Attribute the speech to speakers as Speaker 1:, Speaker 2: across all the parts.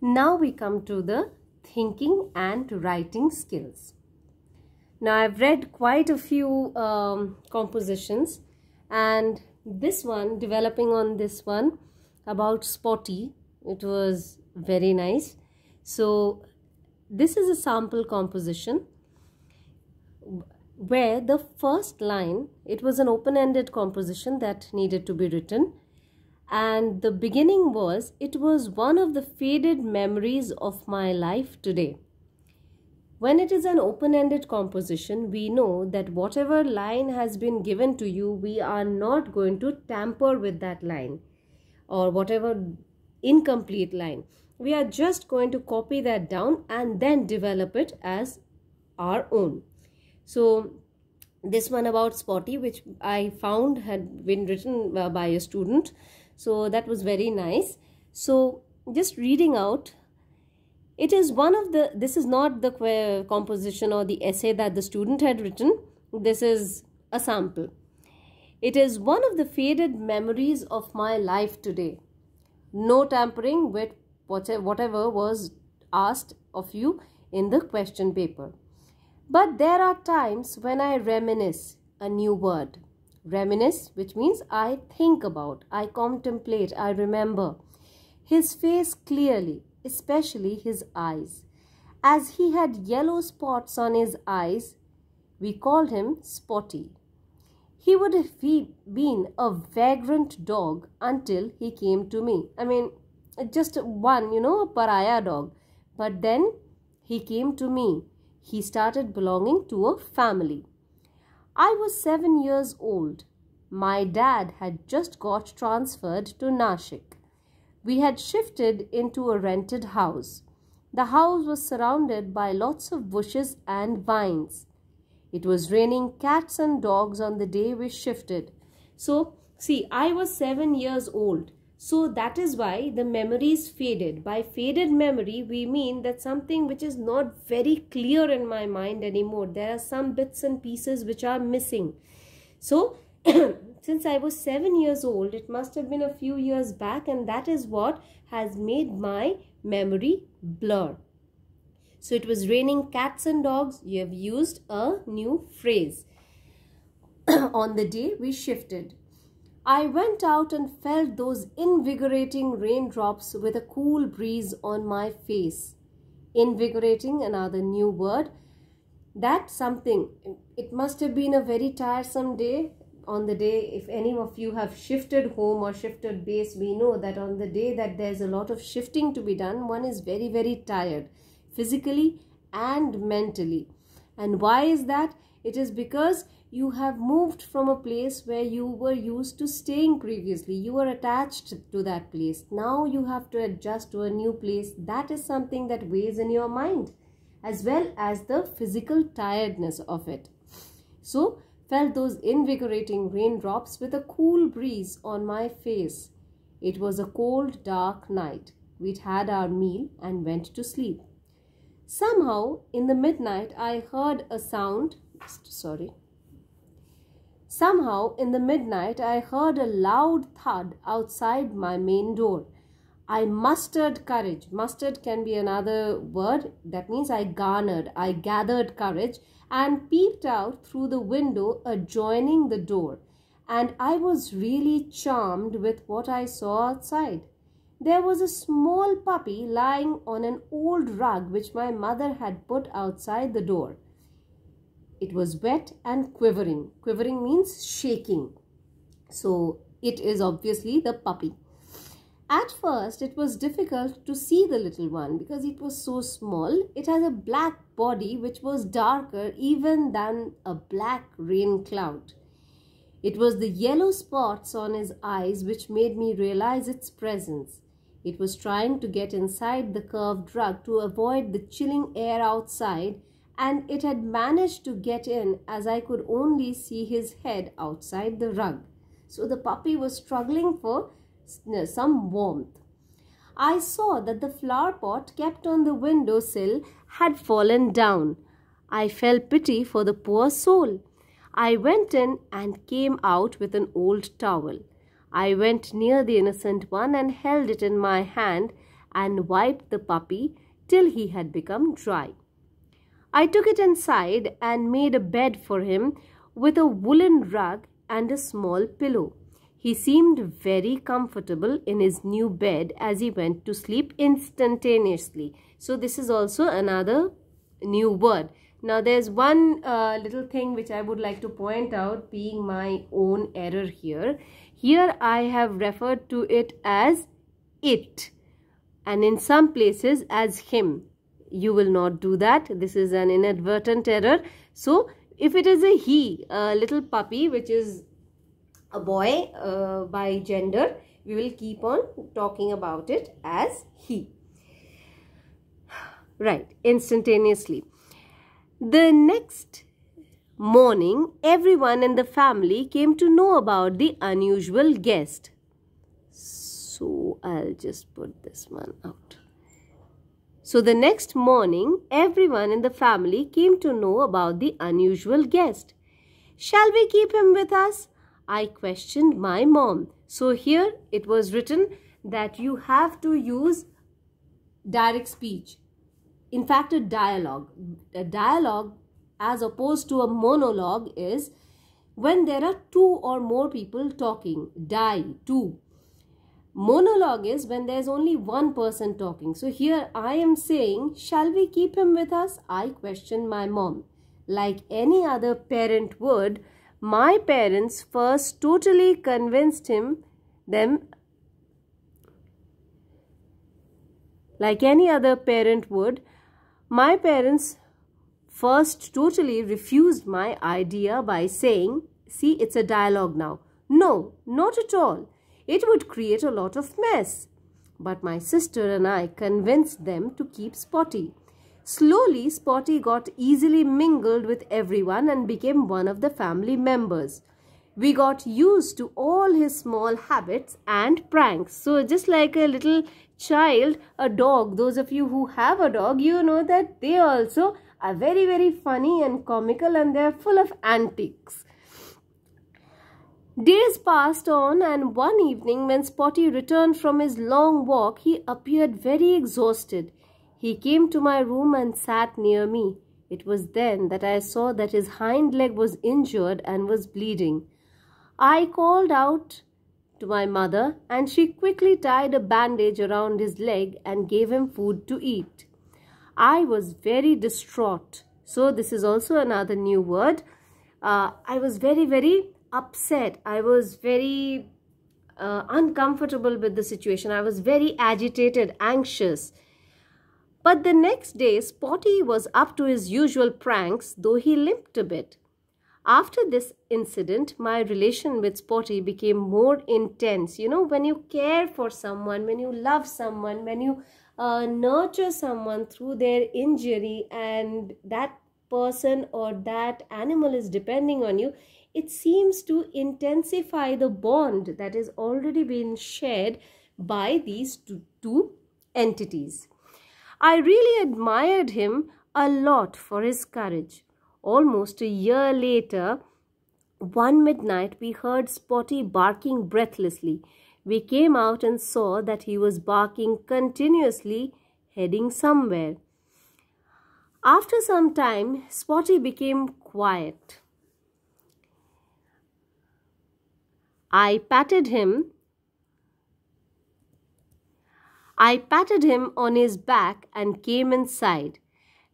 Speaker 1: Now we come to the thinking and writing skills. Now I've read quite a few um, compositions and this one, developing on this one about Spotty, it was very nice. So this is a sample composition where the first line, it was an open-ended composition that needed to be written and the beginning was it was one of the faded memories of my life today. When it is an open ended composition, we know that whatever line has been given to you, we are not going to tamper with that line or whatever incomplete line. We are just going to copy that down and then develop it as our own. So, this one about Spotty, which I found had been written uh, by a student. So that was very nice. So just reading out, it is one of the, this is not the composition or the essay that the student had written. This is a sample. It is one of the faded memories of my life today. No tampering with whatever was asked of you in the question paper. But there are times when I reminisce a new word Reminisce, which means I think about, I contemplate, I remember. His face clearly, especially his eyes. As he had yellow spots on his eyes, we called him Spotty. He would have been a vagrant dog until he came to me. I mean, just one, you know, a pariah dog. But then he came to me. He started belonging to a family. I was seven years old. My dad had just got transferred to Nashik. We had shifted into a rented house. The house was surrounded by lots of bushes and vines. It was raining cats and dogs on the day we shifted. So, see, I was seven years old. So that is why the memory is faded. By faded memory, we mean that something which is not very clear in my mind anymore. There are some bits and pieces which are missing. So since I was seven years old, it must have been a few years back and that is what has made my memory blur. So it was raining cats and dogs. You have used a new phrase. On the day we shifted. I went out and felt those invigorating raindrops with a cool breeze on my face. Invigorating, another new word. That's something. It must have been a very tiresome day. On the day, if any of you have shifted home or shifted base, we know that on the day that there's a lot of shifting to be done, one is very, very tired physically and mentally. And why is that? It is because you have moved from a place where you were used to staying previously you were attached to that place now you have to adjust to a new place that is something that weighs in your mind as well as the physical tiredness of it so felt those invigorating raindrops with a cool breeze on my face it was a cold dark night we'd had our meal and went to sleep somehow in the midnight i heard a sound sorry Somehow, in the midnight, I heard a loud thud outside my main door. I mustered courage. Mustered can be another word. That means I garnered, I gathered courage and peeped out through the window adjoining the door. And I was really charmed with what I saw outside. There was a small puppy lying on an old rug which my mother had put outside the door it was wet and quivering quivering means shaking so it is obviously the puppy at first it was difficult to see the little one because it was so small it had a black body which was darker even than a black rain cloud it was the yellow spots on his eyes which made me realize its presence it was trying to get inside the curved rug to avoid the chilling air outside and it had managed to get in as I could only see his head outside the rug. So the puppy was struggling for some warmth. I saw that the flower pot kept on the window sill had fallen down. I felt pity for the poor soul. I went in and came out with an old towel. I went near the innocent one and held it in my hand and wiped the puppy till he had become dry. I took it inside and made a bed for him with a woolen rug and a small pillow. He seemed very comfortable in his new bed as he went to sleep instantaneously. So this is also another new word. Now there's one uh, little thing which I would like to point out being my own error here. Here I have referred to it as it and in some places as him you will not do that this is an inadvertent error so if it is a he a little puppy which is a boy uh, by gender we will keep on talking about it as he right instantaneously the next morning everyone in the family came to know about the unusual guest so i'll just put this one out so the next morning, everyone in the family came to know about the unusual guest. Shall we keep him with us? I questioned my mom. So here it was written that you have to use direct speech. In fact, a dialogue. A dialogue as opposed to a monologue is when there are two or more people talking. Die, two. Monologue is when there's only one person talking. So here I am saying, shall we keep him with us? I question my mom. Like any other parent would, my parents first totally convinced him them like any other parent would my parents first totally refused my idea by saying see it's a dialogue now no not at all it would create a lot of mess. But my sister and I convinced them to keep Spotty. Slowly, Spotty got easily mingled with everyone and became one of the family members. We got used to all his small habits and pranks. So just like a little child, a dog, those of you who have a dog, you know that they also are very, very funny and comical and they're full of antics. Days passed on and one evening when Spotty returned from his long walk, he appeared very exhausted. He came to my room and sat near me. It was then that I saw that his hind leg was injured and was bleeding. I called out to my mother and she quickly tied a bandage around his leg and gave him food to eat. I was very distraught. So this is also another new word. Uh, I was very, very upset. I was very uh, uncomfortable with the situation. I was very agitated, anxious. But the next day, Spotty was up to his usual pranks, though he limped a bit. After this incident, my relation with Spotty became more intense. You know, when you care for someone, when you love someone, when you uh, nurture someone through their injury and that person or that animal is depending on you, it seems to intensify the bond that has already been shared by these two, two entities. I really admired him a lot for his courage. Almost a year later, one midnight we heard Spotty barking breathlessly. We came out and saw that he was barking continuously, heading somewhere. After some time, Spotty became quiet. I patted him. I patted him on his back and came inside.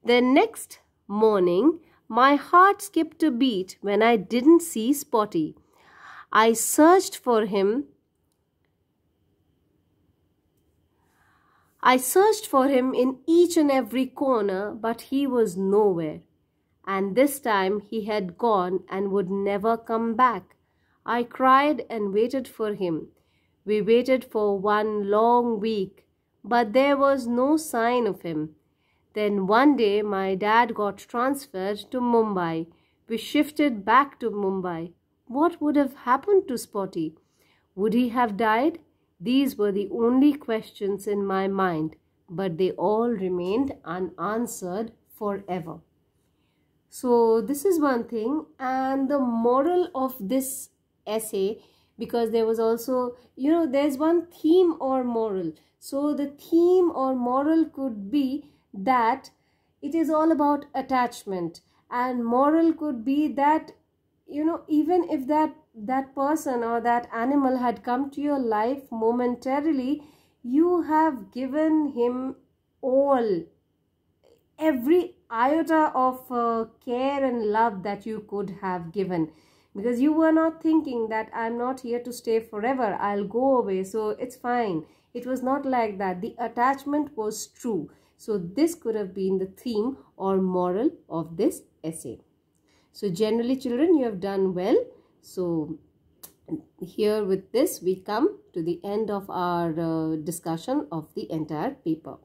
Speaker 1: The next morning, my heart skipped a beat when I didn't see Spotty. I searched for him. I searched for him in each and every corner, but he was nowhere. And this time he had gone and would never come back. I cried and waited for him. We waited for one long week, but there was no sign of him. Then one day my dad got transferred to Mumbai. We shifted back to Mumbai. What would have happened to Spotty? Would he have died? These were the only questions in my mind, but they all remained unanswered forever. So, this is one thing, and the moral of this essay because there was also you know there's one theme or moral so the theme or moral could be that it is all about attachment and moral could be that you know even if that that person or that animal had come to your life momentarily you have given him all every iota of uh, care and love that you could have given because you were not thinking that I'm not here to stay forever, I'll go away, so it's fine. It was not like that. The attachment was true. So this could have been the theme or moral of this essay. So generally children, you have done well. So here with this, we come to the end of our uh, discussion of the entire paper.